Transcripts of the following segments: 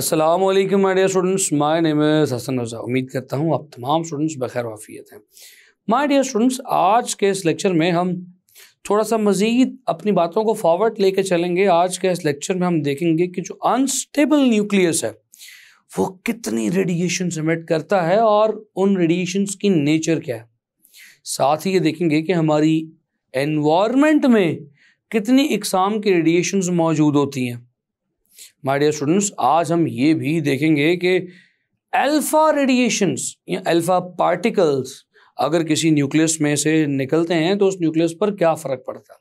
अस्सलाम वालेकुम my dear students my name is Hasan Raza उम्मीद करता हूँ आप तमाम स्टूडेंट्स बखैर वाफियत हैं माय डियर स्टूडेंट्स आज के इस लेक्चर में हम थोड़ा सा मज़ीद अपनी बातों को फॉरवर्ड लेके चलेंगे आज के इस लेक्चर में हम देखेंगे कि जो अनस्टेबल न्यूक्लियस है वो कितनी रेडिएशन एमिट करता है और उन रेडिएशन की नेचर क्या है साथ ही ये देखेंगे कि हमारी एनवायरमेंट में कितनी इकसाम की रेडिएशन मौजूद होती हैं माय डियर स्टूडेंट्स आज हम ये भी देखेंगे कि अल्फ़ा रेडिएशंस या अल्फ़ा पार्टिकल्स अगर किसी न्यूक्लियस में से निकलते हैं तो उस न्यूक्लियस पर क्या फ़र्क पड़ता है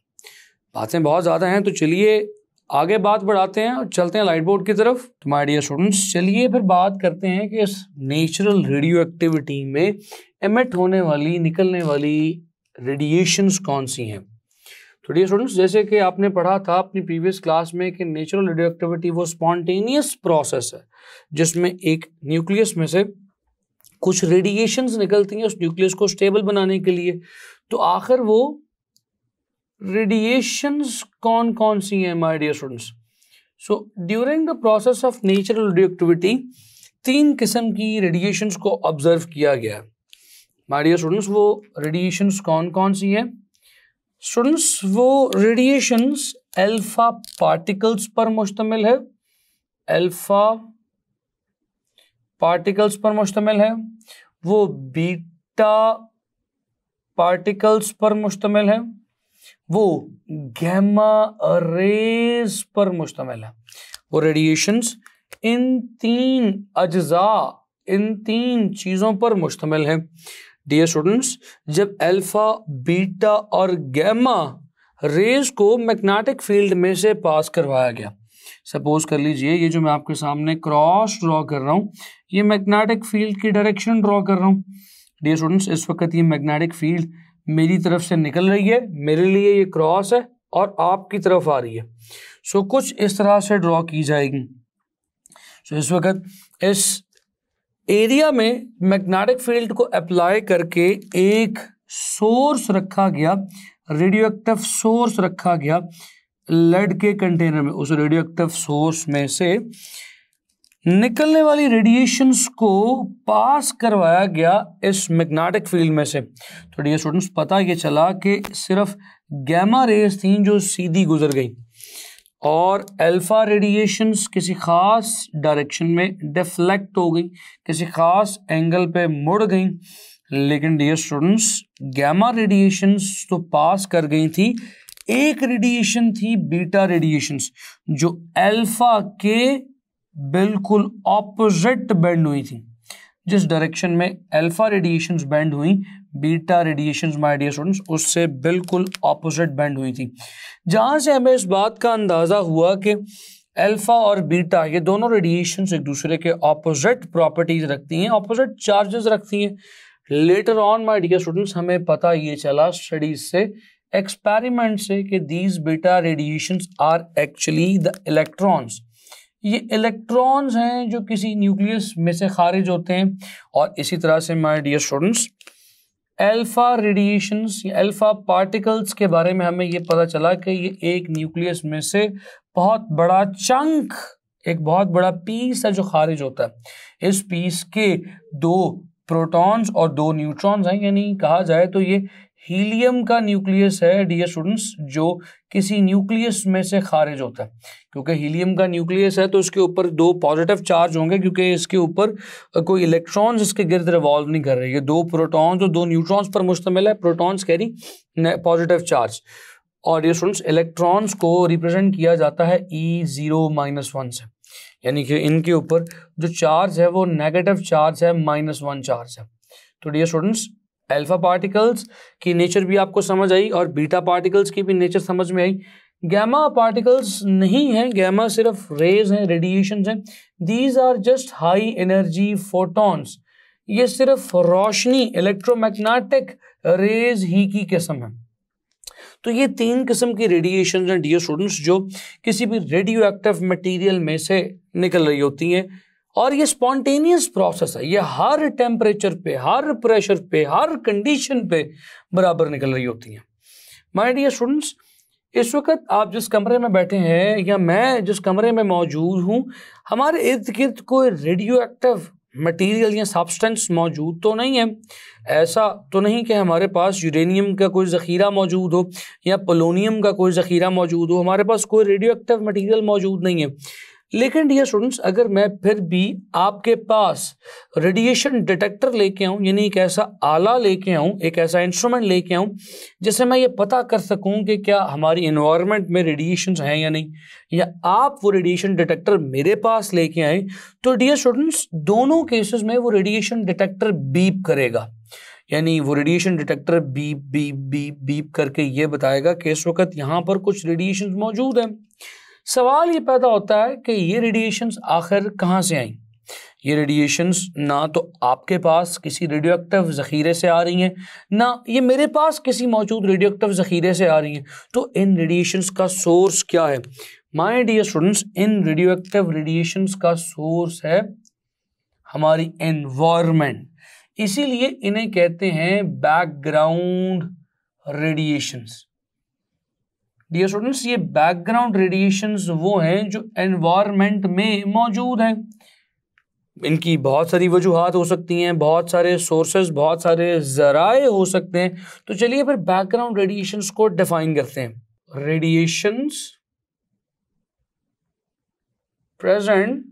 बातें बहुत ज़्यादा हैं तो चलिए आगे बात बढ़ाते हैं और चलते हैं लाइट बोर्ड की तरफ तो माय डियर स्टूडेंट्स चलिए फिर बात करते हैं कि इस natural radioactivity emit होने वाली निकलने वाली रेडिएशंस कौन सी हैं तो डियर स्टूडेंट्स जैसे कि आपने पढ़ा था अपनी प्रीवियस क्लास में कि नेचुरल रेडियो वो स्पॉन्टेनियस प्रोसेस है जिसमें एक न्यूक्लियस में से कुछ रेडिएशंस निकलती हैं उस न्यूक्लियस को स्टेबल बनाने के लिए तो आखिर वो रेडिएशंस कौन कौन सी हैं my dear students so during the process of natural radio तीन किस्म की रेडिएशंस को ऑब्जर्व किया गया है माय डियर स्टूडेंट्स वो रेडिएशंस कौन कौन सी हैं स्टूडेंट्स वो रेडिएशंस अल्फा पार्टिकल्स पर मुश्तमिल है अल्फा पार्टिकल्स पर मुश्तमिल है वो बीटा पार्टिकल्स पर मुश्तमिल है वो गैमा रेज पर मुश्तमिल है वो रेडिएशंस इन तीन अज्जा इन तीन चीज़ों पर मुश्तमिल है डियर स्टूडेंट्स जब अल्फा बीटा और गैमा रेज को मैग्नेटिक फील्ड में से पास करवाया गया सपोज कर लीजिए ये जो मैं आपके सामने क्रॉस ड्रॉ कर रहा हूँ ये मैग्नेटिक फील्ड की डायरेक्शन ड्रॉ कर रहा हूँ डियर स्टूडेंट्स इस वक्त ये मैग्नेटिक फील्ड मेरी तरफ से निकल रही है मेरे लिए ये क्रॉस है और आपकी तरफ आ रही है सो so, कुछ इस तरह से ड्रॉ की जाएगी सो so, इस वक्त इस एरिया में मैग्नेटिक फील्ड को अप्लाई करके एक सोर्स रखा गया रेडियो एक्टिव सोर्स रखा गया लेड के कंटेनर में उस रेडियो एक्टिव सोर्स में से निकलने वाली रेडिएशंस को पास करवाया गया इस मैग्नेटिक फील्ड में से तो डियर स्टूडेंट्स पता ये चला कि सिर्फ गैमा रेज थी जो सीधी गुजर गई और अल्फ़ा रेडिएशंस किसी ख़ास डायरेक्शन में डिफ्लेक्ट हो गई किसी ख़ास एंगल पे मुड़ गई लेकिन डियर स्टूडेंट्स गैमा रेडिएशंस तो पास कर गई थी एक रेडिएशन थी बीटा रेडिएशंस जो अल्फ़ा के बिल्कुल ऑपोजिट बेंड हुई थी जिस डायरेक्शन में अल्फ़ा रेडिएशंस बेंड हुई beta radiation my dear students उससे बिल्कुल ऑपोजिट बैंड हुई थी जहाँ से हमें इस बात का अंदाज़ा हुआ कि अल्फा और बीटा ये दोनों रेडिएशन एक दूसरे के ऑपोजिट प्रॉपर्टीज रखती हैं ऑपोजिट चार्जेस रखती हैं later on my dear students हमें पता ये चला स्टडीज से एक्सपेरिमेंट से कि these beta radiation are actually the electrons ये इलेक्ट्रॉन्स हैं जो किसी न्यूक्लियस में से खारिज होते हैं और इसी तरह से my dear students alpha radiations या पार्टिकल्स के बारे में हमें ये पता चला कि ये एक न्यूक्लियस में से बहुत बड़ा चंक एक बहुत बड़ा पीस है जो खारिज होता है इस पीस के दो प्रोटॉन्स और दो न्यूट्रॉन्स हैं यानी कहा जाए तो ये हीलियम का न्यूक्लियस है डियर स्टूडेंट्स जो किसी न्यूक्लियस में से खारिज होता है क्योंकि हीलियम का न्यूक्लियस है तो उसके ऊपर दो पॉजिटिव चार्ज होंगे क्योंकि इसके ऊपर कोई इलेक्ट्रॉन्स इसके गिर्द रिवॉल्व नहीं कर रहे ये दो प्रोटॉन्स और दो न्यूट्रॉन्स पर मुश्तमिल है प्रोटॉन्स कैरी पॉजिटिव चार्ज और ये स्टूडेंट्स इलेक्ट्रॉन्स को रिप्रेजेंट किया जाता है ई ज़ीरो माइनस वन से यानी कि इनके ऊपर जो चार्ज है वो नेगेटिव चार्ज है माइनस वन चार्ज है तो डियर स्टूडेंट्स अल्फा पार्टिकल्स की नेचर भी आपको समझ आई और बीटा पार्टिकल्स की भी नेचर समझ में आई गैमा पार्टिकल्स नहीं हैं गैमा सिर्फ रेज हैं रेडिएशन हैं these are just high energy photons ये सिर्फ रोशनी इलेक्ट्रोमैग्नेटिक रेज ही की किस्म है तो ये तीन किस्म की रेडिएशन हैं डियर स्टूडेंट्स जो किसी भी रेडियो एक्टिव मटीरियल में से निकल रही होती हैं और ये स्पॉन्टेनियस प्रोसेस है ये हर टेम्परेचर पे हर प्रेशर पे हर कंडीशन पे बराबर निकल रही होती हैं माय डियर स्टूडेंट्स इस वक्त आप जिस कमरे में बैठे हैं या मैं जिस कमरे में मौजूद हूँ हमारे इर्द गिर्द कोई रेडियो एक्टिव मटीरियल या सब्सटेंस मौजूद तो नहीं है ऐसा तो नहीं कि हमारे पास यूरेनियम का कोई ज़ख़ीरा मौजूद हो या पोलोनियम का कोई ज़ख़ीरा मौजूद हो हमारे पास कोई रेडियो एक्टिव मटीरियल मौजूद नहीं है लेकिन डियर स्टूडेंट्स अगर मैं फिर भी आपके पास रेडिएशन डिटेक्टर लेके आऊँ यानी एक ऐसा आला लेके आऊँ एक ऐसा इंस्ट्रूमेंट लेके आऊँ जिससे मैं ये पता कर सकूँ कि क्या हमारी इन्वायरमेंट में रेडिएशन हैं या नहीं या आप वो रेडिएशन डिटेक्टर मेरे पास लेके आए तो डियर स्टूडेंट्स दोनों केसेस में वो रेडिएशन डिटेक्टर बीप करेगा यानी वो radiation detector beep beep beep beep करके ये बताएगा कि इस वक्त यहाँ पर कुछ रेडिएशन मौजूद हैं सवाल ये पैदा होता है कि ये रेडिएशंस आखिर कहाँ से आई ये रेडिएशंस ना तो आपके पास किसी रेडियो एक्टिव ज़ख़ीरे से आ रही हैं ना ये मेरे पास किसी मौजूद रेडियो एक्टिव ज़ख़ीरे से आ रही हैं तो इन रेडिएशंस का सोर्स क्या है माय डियर स्टूडेंट्स इन रेडियो एक्टिव रेडिएशंस का सोर्स है हमारी एनवायरनमेंट इसीलिए इन्हें कहते हैं बैकग्राउंड रेडिएशंस डियर स्टूडेंट्स ये बैकग्राउंड रेडिएशंस वो हैं जो एनवायरनमेंट में मौजूद हैं इनकी बहुत सारी वजूहत हो सकती हैं बहुत सारे सोर्सेज बहुत सारे ज़राए हो सकते हैं तो चलिए फिर बैकग्राउंड रेडिएशंस को डिफाइन करते हैं radiations present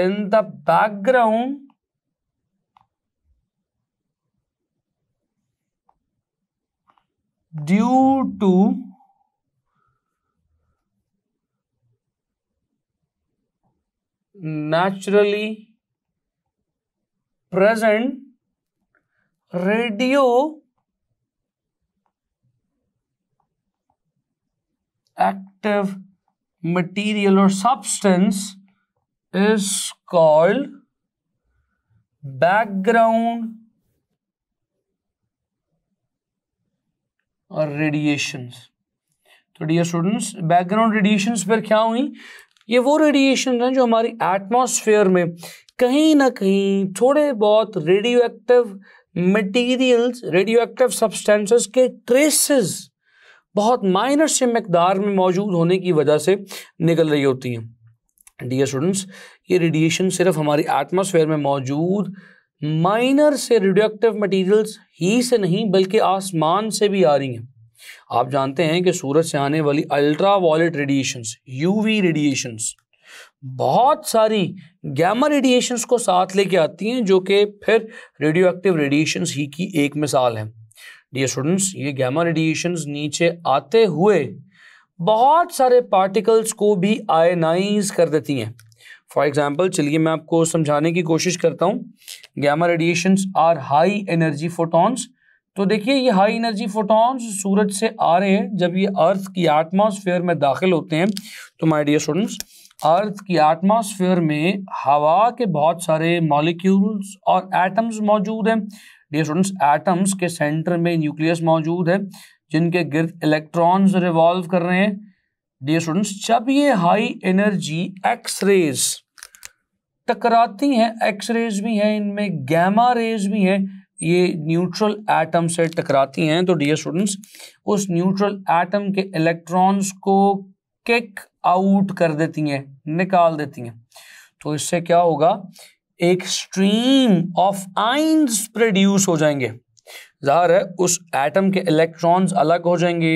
in the background due to naturally present radio active material or substance is called background और रेडिएशन तो डियर स्टूडेंट्स बैकग्राउंड रेडिएशन पर क्या हुई ये वो रेडिएशन हैं जो हमारी एटमॉस्फेयर में कहीं ना कहीं थोड़े बहुत radioactive materials radioactive substances के ट्रेसेस बहुत माइनर से मकदार में मौजूद होने की वजह से निकल रही होती हैं डियर स्टूडेंट्स ये रेडिएशन सिर्फ हमारी एटमॉस्फेयर में मौजूद माइनर से रिडक्टिव मटेरियल्स ही से नहीं बल्कि आसमान से भी आ रही हैं आप जानते हैं कि सूरज से आने वाली ultraviolet radiations UV radiations बहुत सारी गैमा रेडिएशंस को साथ लेके आती हैं जो कि फिर रेडियो एक्टिव रेडिएशंस ही की एक मिसाल है डियर स्टूडेंट्स ये गैमा रेडिएशंस नीचे आते हुए बहुत सारे पार्टिकल्स को भी आयनाइज कर देती हैं फॉर एग्जाम्पल चलिए मैं आपको समझाने की कोशिश करता हूँ gamma radiation are high energy photons तो देखिए ये हाई एनर्जी फोटोन्स सूरज से आ रहे हैं जब ये अर्थ की एटमोसफेयर में दाखिल होते हैं तो माई डियर स्टूडेंट्स अर्थ की एटमोसफेयर में हवा के बहुत सारे मॉलिक्यूल्स और एटम्स मौजूद हैं डियर स्टूडेंट्स एटम्स के सेंटर में न्यूक्लियस मौजूद है जिनके गिर्द इलेक्ट्रॉन्स रिवॉल्व कर रहे हैं डियर स्टूडेंट्स जब ये हाई एनर्जी एक्स रेज टकराती हैं एक्स रेज भी हैं इनमें गैमा रेज भी हैं ये न्यूट्रल एटम से टकराती हैं तो डियर स्टूडेंट्स उस न्यूट्रल एटम के इलेक्ट्रॉन्स को किक आउट कर देती हैं निकाल देती हैं तो इससे क्या होगा एक स्ट्रीम ऑफ आइंस प्रोड्यूस हो जाएंगे ज़ाहिर है उस एटम के इलेक्ट्रॉन्स अलग हो जाएंगे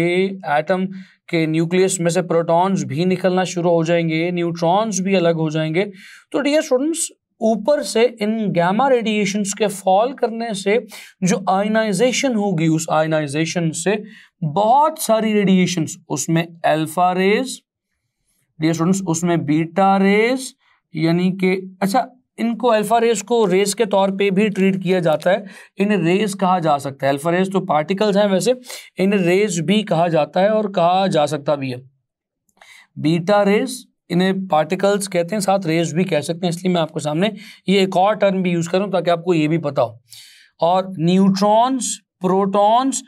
एटम के न्यूक्लियस में से प्रोटॉन्स भी निकलना शुरू हो जाएंगे न्यूट्रॉन्स भी अलग हो जाएंगे तो डियर स्टूडेंट्स ऊपर से इन गैमा रेडिएशंस के फॉल करने से जो आयनाइजेशन होगी उस आयनाइजेशन से बहुत सारी रेडिएशंस उसमें अल्फा रेज डियर स्टूडेंट्स उसमें बीटा रेज यानी कि अच्छा इनको अल्फा रेस को रेस के तौर पे भी ट्रीट किया जाता है इन्हें रेस कहा जा सकता है अल्फा रेस तो पार्टिकल्स हैं वैसे इन्हें रेस भी कहा जाता है और कहा जा सकता भी है बीटा रेस इन्हें पार्टिकल्स कहते हैं साथ रेस भी कह सकते हैं इसलिए मैं आपके सामने ये एक और टर्म भी यूज़ करूँ ताकि आपको ये भी पता हो और न्यूट्रॉन्स प्रोटॉन्स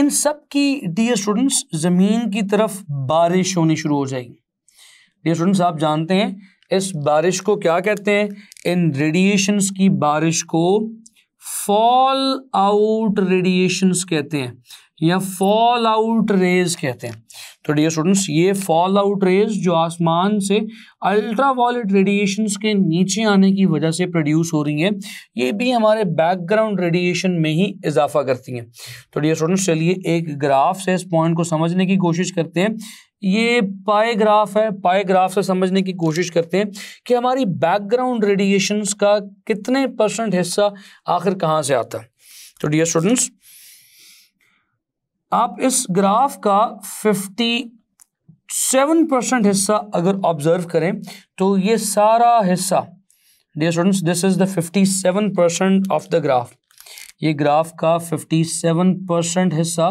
इन सब की डियर स्टूडेंट्स ज़मीन की तरफ बारिश होनी शुरू हो जाएगी डियर स्टूडेंट्स आप जानते हैं इस बारिश को क्या कहते हैं इन रेडिएशंस की बारिश को फॉल आउट रेडिएशंस कहते हैं या फॉल आउट रेज कहते हैं तो डियर स्टूडेंट्स ये फॉल आउट रेज जो आसमान से अल्ट्रा वॉलेट रेडिएशंस के नीचे आने की वजह से प्रोड्यूस हो रही हैं ये भी हमारे बैकग्राउंड रेडिएशन में ही इजाफा करती हैं तो डियर स्टूडेंट्स चलिए एक ग्राफ से इस पॉइंट को समझने की कोशिश करते हैं ये पाए ग्राफ है पाए ग्राफ से समझने की कोशिश करते हैं कि हमारी बैकग्राउंड रेडिएशंस का कितने परसेंट हिस्सा आखिर कहां से आता है तो डियर स्टूडेंट्स आप इस ग्राफ का 57 परसेंट हिस्सा अगर ऑब्जर्व करें तो ये सारा हिस्सा dear students this is the 57 percent of the graph ये ग्राफ का 57 परसेंट हिस्सा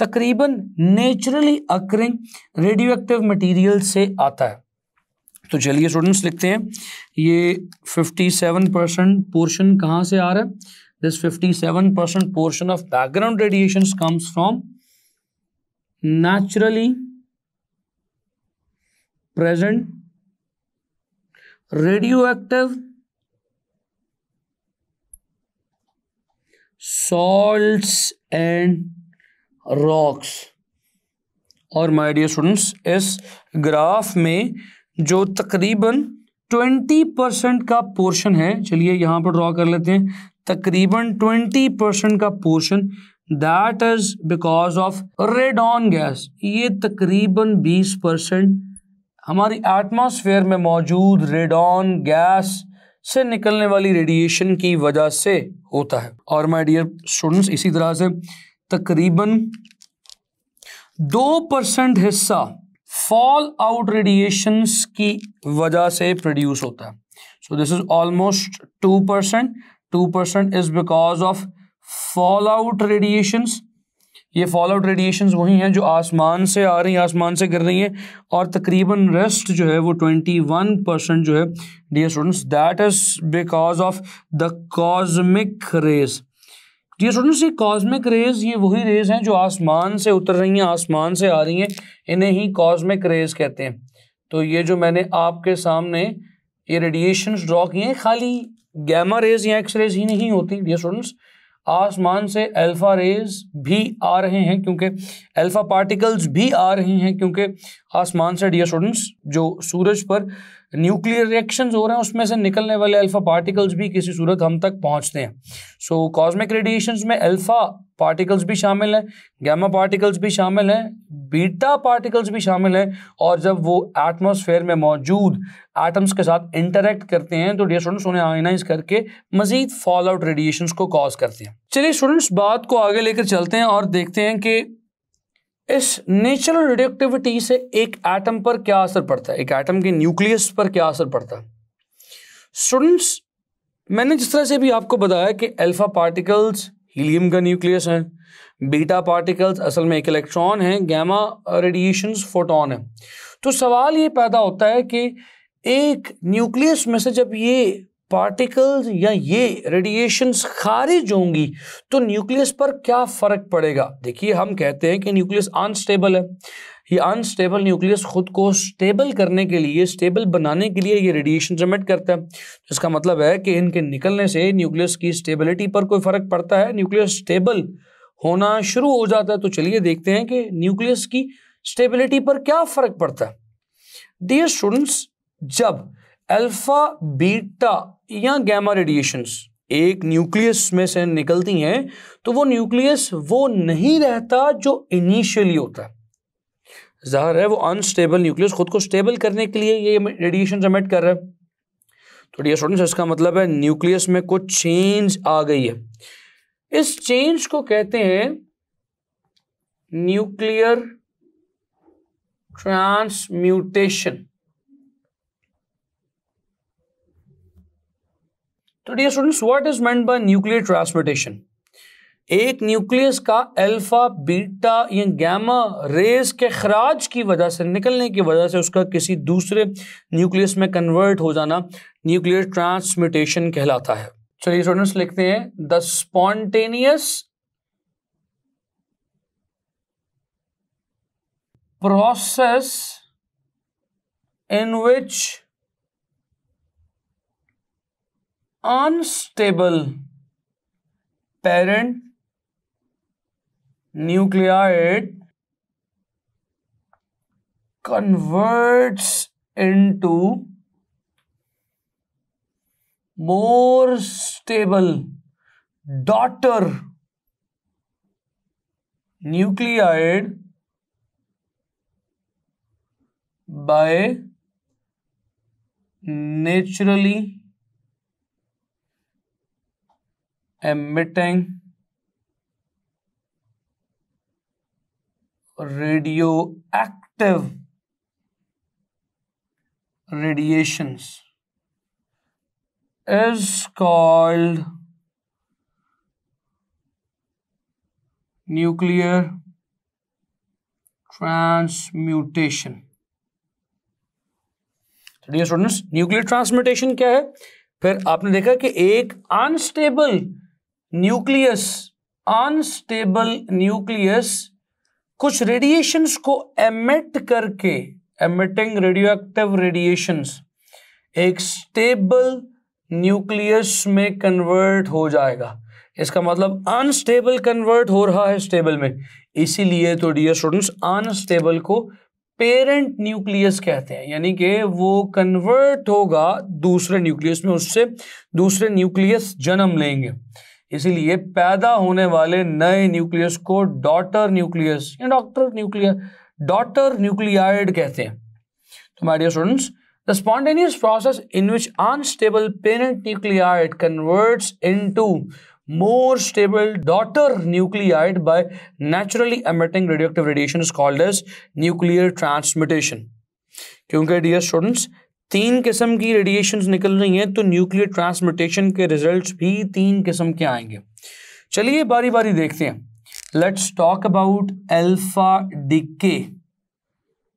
तकरीबन naturally occurring radioactive material से आता है तो चलिए स्टूडेंट्स लिखते हैं ये 57 परसेंट पोर्शन कहाँ से आ रहा है this 57 percent portion of background radiation comes from naturally present radioactive salt and rocks और माय डियर स्टूडेंट्स इस ग्राफ में जो तकरीबन ट्वेंटी परसेंट का पोर्शन है चलिए यहाँ पर ड्रॉ कर लेते हैं तकरीबन ट्वेंटी परसेंट का portion that is because of radon gas ये तकरीबन बीस परसेंट हमारी एटमॉस्फेयर में मौजूद रेड ऑन गैस से निकलने वाली रेडिएशन की वजह से होता है और माय डियर स्टूडेंट्स इसी तरह से तकरीबन दो परसेंट हिस्सा फॉल आउट रेडिएशंस की वजह से प्रोड्यूस होता है so this is almost two percent two percent is because of fall out radiations ये फॉल आउट रेडिएशन वही हैं जो आसमान से आ रही हैं आसमान से गिर रही हैं और तकरीबन रेस्ट जो है वो ट्वेंटी वन परसेंट जो है dear students that is because of the cosmic rays dear students ये कॉस्मिक रेज ये वही रेज हैं जो आसमान से उतर रही हैं आसमान से आ रही हैं इन्हें ही कॉस्मिक रेज कहते हैं तो ये जो मैंने आपके सामने ये रेडिएशन ड्रॉ किए हैं खाली गैमा रेज या एक्स रेज ही नहीं होती डियर स्टूडेंट्स आसमान से अल्फा रेज भी आ रहे हैं क्योंकि अल्फा पार्टिकल्स भी आ रहे हैं क्योंकि आसमान से डियर स्टूडेंट्स जो सूरज पर न्यूक्लियर रिएक्शन हो रहे हैं उसमें से निकलने वाले अल्फा पार्टिकल्स भी किसी सूरत हम तक पहुंचते हैं सो कॉस्मिक रेडिएशन में अल्फा पार्टिकल्स भी शामिल हैं गैमा पार्टिकल्स भी शामिल हैं बीटा पार्टिकल्स भी शामिल हैं और जब वो एटमोसफेयर में मौजूद एटम्स के साथ इंटरेक्ट करते हैं तो डियर स्टूडेंट्स उन्हें आयनाइज करके मजीद फॉल आउट रेडिएशन को कॉज करते हैं चलिए स्टूडेंट्स बात को आगे लेकर चलते हैं और देखते हैं कि इस नेचुरल रेडियोक्टिविटी से एक एटम पर क्या असर पड़ता है एक एटम के न्यूक्लियस पर क्या असर पड़ता है स्टूडेंट्स मैंने जिस तरह से भी आपको बताया कि अल्फा पार्टिकल्स हीलियम का न्यूक्लियस है बीटा पार्टिकल्स असल में एक इलेक्ट्रॉन है गैमा रेडिएशन फोटोन है तो सवाल ये पैदा होता है कि एक न्यूक्लियस में से जब ये पार्टिकल्स या ये रेडिएशंस खारिज होंगी तो न्यूक्लियस पर क्या फ़र्क पड़ेगा देखिए हम कहते हैं कि न्यूक्लियस अनस्टेबल है ये अनस्टेबल न्यूक्लियस खुद को स्टेबल करने के लिए स्टेबल बनाने के लिए ये रेडिएशन जमेट करता है इसका मतलब है कि इनके निकलने से न्यूक्लियस की स्टेबिलिटी पर कोई फ़र्क पड़ता है न्यूक्लियस स्टेबल होना शुरू हो जाता है तो चलिए देखते हैं कि न्यूक्लियस की स्टेबिलिटी पर क्या फ़र्क पड़ता है डियर स्टूडेंट्स जब अल्फा बीटा या गैमा रेडिएशंस एक न्यूक्लियस में से निकलती हैं तो वो न्यूक्लियस वो नहीं रहता जो इनिशियली होता है ज़ाहिर है वो अनस्टेबल न्यूक्लियस खुद को स्टेबल करने के लिए ये रेडिएशन एमिट कर रहा है तो डियर स्टूडेंट्स इसका मतलब है न्यूक्लियस में कुछ चेंज आ गई है इस चेंज को कहते हैं न्यूक्लियर ट्रांसम्यूटेशन तो dear students what is meant by nuclear transmutation एक न्यूक्लियस का अल्फा बीटा या गैमा रेज के खराज की वजह से निकलने की वजह से उसका किसी दूसरे न्यूक्लियस में कन्वर्ट हो जाना न्यूक्लियर ट्रांसमिटेशन कहलाता है चलिए स्टूडेंट्स लिखते हैं the spontaneous process in which unstable parent nuclide converts into more stable daughter nuclide by naturally emitting radioactive radiations is called nuclear transmutation. Dear students nuclear transmutation क्या है फिर आपने देखा कि एक अनस्टेबल न्यूक्लियस अनस्टेबल न्यूक्लियस कुछ radiations को emit करके एमिटिंग रेडियो एक्टिव रेडिएशंस एक स्टेबल न्यूक्लियस में कन्वर्ट हो जाएगा इसका मतलब अनस्टेबल कन्वर्ट हो रहा है स्टेबल में इसीलिए तो डियर स्टूडेंट्स अनस्टेबल को पेरेंट न्यूक्लियस कहते हैं यानी कि वो कन्वर्ट होगा दूसरे न्यूक्लियस में उससे दूसरे न्यूक्लियस जन्म लेंगे इसीलिए पैदा होने वाले नए न्यूक्लियस को डॉटर न्यूक्लियस या डॉक्टर न्यूक्लियर डॉटर न्यूक्लियाइड कहते हैं तो my dear students the spontaneous process in which unstable parent nuclide converts into more stable daughter nucleide by naturally emitting radioactive radiation is called as nuclear transmutation क्योंकि dear students तीन किस्म की radiation निकल रही हैं तो न्यूक्लियर ट्रांसमिटेशन के results भी तीन किस्म के आएंगे चलिए बारी बारी देखते हैं let's talk about alpha decay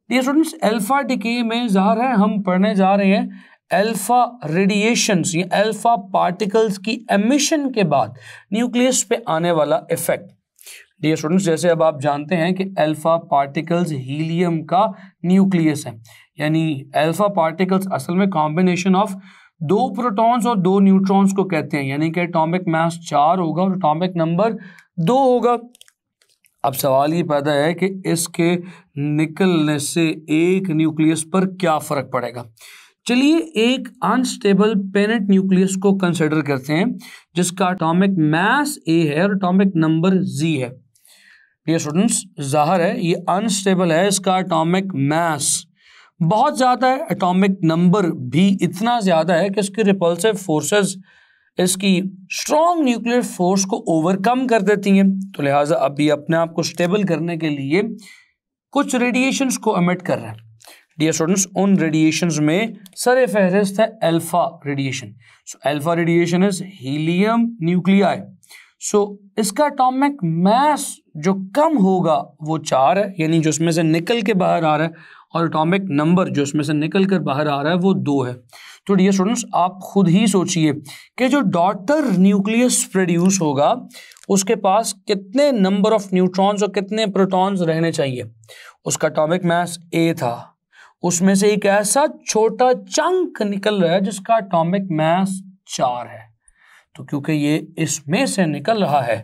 dear students alpha decay में जाहिर है हम पढ़ने जा रहे हैं एल्फा रेडिएशन या एल्फा पार्टिकल्स की एमिशन के बाद न्यूक्लियस पे आने वाला इफेक्ट डियर स्टूडेंट्स जैसे अब आप जानते हैं कि अल्फा पार्टिकल्स हीलियम का न्यूक्लियस है यानी अल्फा पार्टिकल्स असल में कॉम्बिनेशन ऑफ दो प्रोटॉन्स और दो न्यूट्रॉन्स को कहते हैं यानी कि एटॉमिक मास चार होगा और एटॉमिक नंबर दो होगा अब सवाल ये पैदा है कि इसके निकलने से एक न्यूक्लियस पर क्या फ़र्क पड़ेगा चलिए एक अनस्टेबल पेनेट न्यूक्लियस को कंसिडर करते हैं जिसका एटॉमिक मास ए है और एटॉमिक नंबर जी है डियर स्टूडेंट्स जाहिर है ये अनस्टेबल है इसका एटॉमिक मास बहुत ज़्यादा है एटॉमिक नंबर भी इतना ज़्यादा है कि इसकी रिपल्सिव फोर्सेस इसकी स्ट्रॉन्ग न्यूक्लियर फोर्स को ओवरकम कर देती हैं तो लिहाजा अभी अपने आप को स्टेबल करने के लिए कुछ रेडिएशंस को अमिट कर रहे हैं डियर स्टूडेंट्स उन रेडिएशंस में सर फहरिस्त है alpha radiation so alpha radiation is helium nuclei so so, इसका एटॉमिक मास जो कम होगा वो चार है यानी जो उसमें से निकल के बाहर आ रहा है और एटॉमिक नंबर जो उसमें से निकल कर बाहर आ रहा है वो दो है तो डियर स्टूडेंट्स आप खुद ही सोचिए कि जो डॉटर न्यूक्लियस प्रोड्यूस होगा उसके पास कितने नंबर ऑफ न्यूट्रॉन्स और कितने प्रोटॉन्स रहने चाहिए उसका अटोमिक मास ए था उसमें से एक ऐसा छोटा चंक निकल रहा है जिसका अटोमिक मास चार है तो क्योंकि ये इसमें से निकल रहा है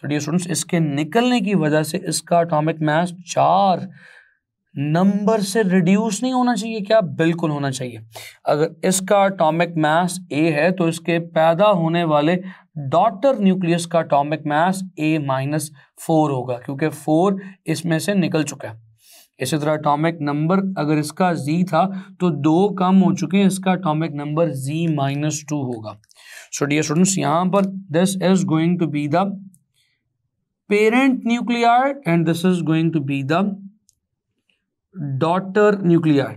तो डी स्टूडेंट्स इसके निकलने की वजह से इसका अटोमिक मास चार नंबर से रिड्यूस नहीं होना चाहिए क्या बिल्कुल होना चाहिए अगर इसका अटोमिक मास ए है तो इसके पैदा होने वाले डॉटर न्यूक्लियस का atomic mass A minus four होगा क्योंकि फोर इसमें से निकल चुका है इसी तरह अटोमिक नंबर अगर इसका जी था तो दो कम हो चुके हैं इसका atomic number Z minus two होगा सो डियर स्टूडेंट्स यहां पर this is going to be the parent nuclear and this is going to be the daughter nuclear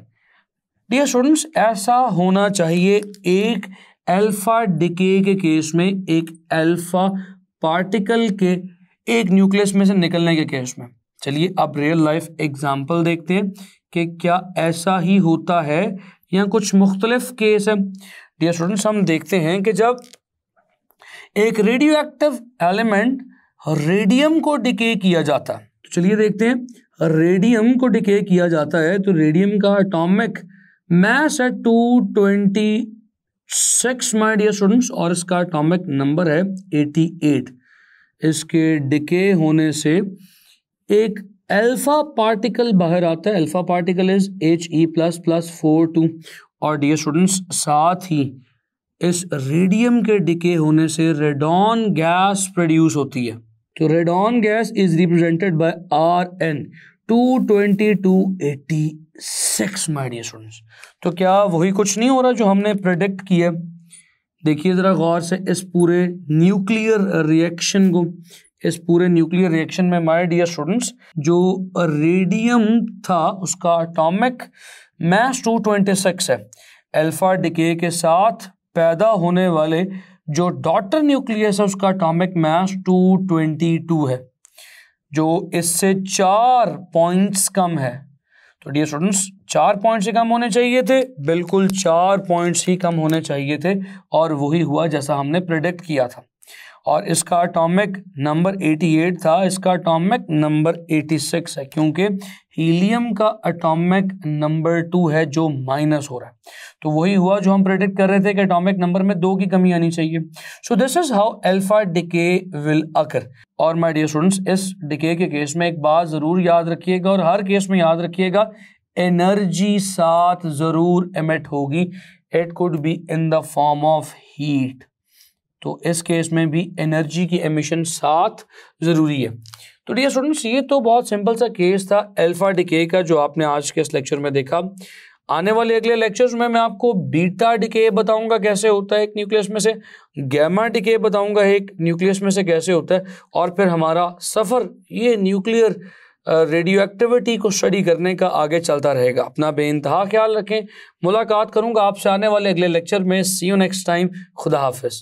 dear students ऐसा होना चाहिए एक अल्फा डिके के केस में एक अल्फा पार्टिकल के एक न्यूक्लियस में से निकलने के केस में चलिए अब रियल लाइफ एग्जांपल देखते हैं कि क्या ऐसा ही होता है या कुछ मुख्तलिफ केस है डियर स्टूडेंट्स हम देखते हैं कि जब एक रेडियो एक्टिव एलिमेंट रेडियम को डिके किया जाता है तो चलिए देखते हैं रेडियम को डिके किया जाता है तो रेडियम का अटोमिक मैस है two twenty six my dear students और इसका अटोमिक नंबर है एटी एट इसके डिके होने से एक अल्फा पार्टिकल बाहर आता है alpha particle is H E plus plus four two और डियर स्टूडेंट्स साथ ही इस रेडियम के डिके होने से रेडॉन गैस प्रोड्यूस होती है तो radon gas is represented by R N two twenty two eighty six my dear students तो क्या वही कुछ नहीं हो रहा जो हमने प्रेडिक्ट किया देखिए ज़रा गौर से इस पूरे न्यूक्लियर रिएक्शन को इस पूरे न्यूक्लियर रिएक्शन में माय डियर स्टूडेंट्स जो रेडियम था उसका अटोमिक ट्वेंटी 226 है अल्फा डिके के साथ पैदा होने वाले जो डॉटर न्यूक्लियस है उसका अटोमिक ट्वेंटी 222 है जो इससे चार पॉइंट्स कम है तो डियर स्टूडेंट्स चार पॉइंट्स से कम होने चाहिए थे बिल्कुल चार पॉइंट्स ही कम होने चाहिए थे और वही हुआ जैसा हमने प्रिडिक्ट किया था और इसका अटोमिक नंबर 88 था इसका अटोमिक नंबर 86 है क्योंकि हीलियम का अटोमिक नंबर टू है जो माइनस हो रहा है तो वही हुआ जो हम प्रेडिक्ट कर रहे थे कि अटोमिक नंबर में दो की कमी आनी चाहिए so this is how alpha decay will occur और माय डियर स्टूडेंट्स इस डिके के केस में एक बात ज़रूर याद रखिएगा और हर केस में याद रखिएगा एनर्जी साथ ज़रूर एमिट होगी it could be in the form of heat तो इस केस में भी एनर्जी की एमिशन साथ ज़रूरी है तो डियर स्टूडेंट्स ये तो बहुत सिंपल सा केस था अल्फा डिके का जो आपने आज के इस लेक्चर में देखा आने वाले अगले लेक्चर्स में मैं आपको बीटा डिके बताऊंगा कैसे होता है एक न्यूक्लियस में से गैमा डिके बताऊंगा एक न्यूक्लियस में से कैसे होता है और फिर हमारा सफ़र ये न्यूक्लियर रेडियो एक्टिविटी को स्टडी करने का आगे चलता रहेगा अपना बेानतहा ख्याल रखें मुलाकात करूंगा आपसे आने वाले अगले लेक्चर में सी यू नेक्स्ट टाइम खुदा हाफिज़